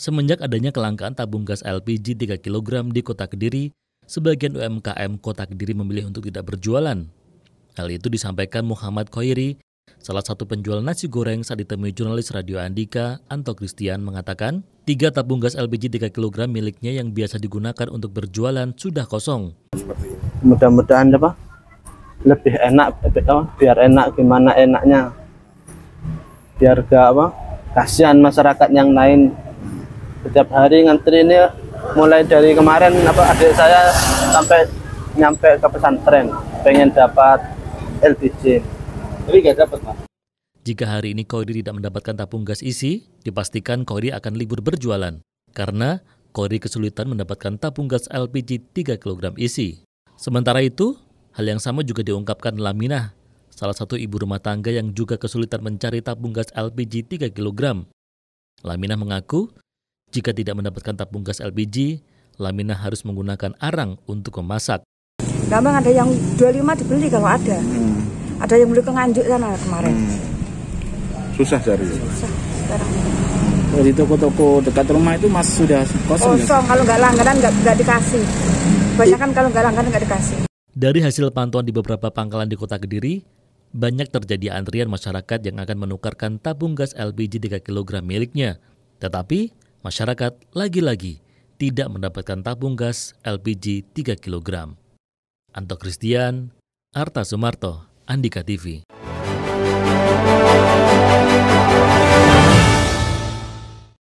Semenjak adanya kelangkaan tabung gas LPG 3 kg di Kota Kediri, sebagian UMKM Kota Kediri memilih untuk tidak berjualan. Hal itu disampaikan Muhammad Koiri, salah satu penjual nasi goreng saat ditemui jurnalis Radio Andika, Anto Christian mengatakan, tiga tabung gas LPG 3 kg miliknya yang biasa digunakan untuk berjualan sudah kosong. Mudah-mudahan apa? Lebih enak, biar enak gimana enaknya. Biar gak apa? Kasihan masyarakat yang lain setiap hari ngantri ini mulai dari kemarin apa adik saya sampai nyampe ke pesantren pengen dapat LPG tapi gak dapat mas jika hari ini Kori tidak mendapatkan tabung gas isi, dipastikan Kori akan libur berjualan. Karena Kori kesulitan mendapatkan tabung gas LPG 3 kg isi. Sementara itu, hal yang sama juga diungkapkan Laminah, salah satu ibu rumah tangga yang juga kesulitan mencari tabung gas LPG 3 kg. Laminah mengaku jika tidak mendapatkan tabung gas LPG, Lamina harus menggunakan arang untuk memasak. Gampang ada yang 25 dibeli kalau ada. Hmm. Ada yang beli ke Nganjuk sana kemarin. Hmm. Susah cari. Susah sekarang. Kalau di toko-toko dekat rumah itu mas sudah kosong. Ya? Kosong kalau nggak langganan nggak dikasih. Banyak kan kalau nggak langganan nggak dikasih. Dari hasil pantauan di beberapa pangkalan di kota Kediri, banyak terjadi antrian masyarakat yang akan menukarkan tabung gas LPG 3 kg miliknya. Tetapi Masyarakat lagi-lagi tidak mendapatkan tabung gas LPG 3 kg. Anto Christian, Arta Sumarto, Andika TV.